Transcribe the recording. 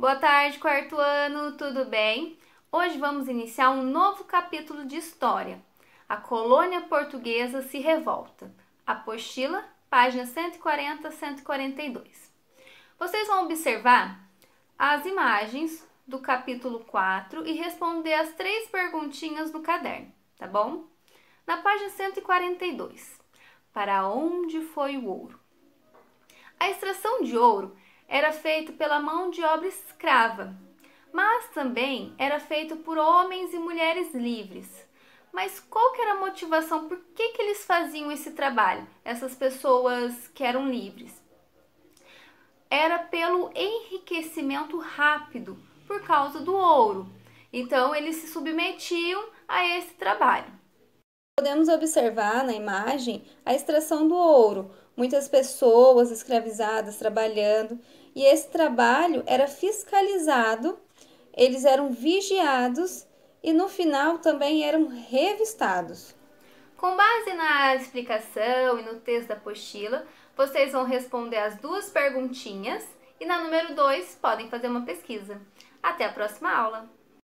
Boa tarde, quarto ano, tudo bem? Hoje vamos iniciar um novo capítulo de história. A colônia portuguesa se revolta. Apostila, página 140 142. Vocês vão observar as imagens do capítulo 4 e responder as três perguntinhas no caderno, tá bom? Na página 142, para onde foi o ouro? A extração de ouro era feito pela mão de obra escrava, mas também era feito por homens e mulheres livres. Mas qual que era a motivação? Por que, que eles faziam esse trabalho? Essas pessoas que eram livres. Era pelo enriquecimento rápido, por causa do ouro. Então, eles se submetiam a esse trabalho. Podemos observar na imagem a extração do ouro, muitas pessoas escravizadas trabalhando, e esse trabalho era fiscalizado, eles eram vigiados e no final também eram revistados. Com base na explicação e no texto da apostila, vocês vão responder as duas perguntinhas e na número 2 podem fazer uma pesquisa. Até a próxima aula!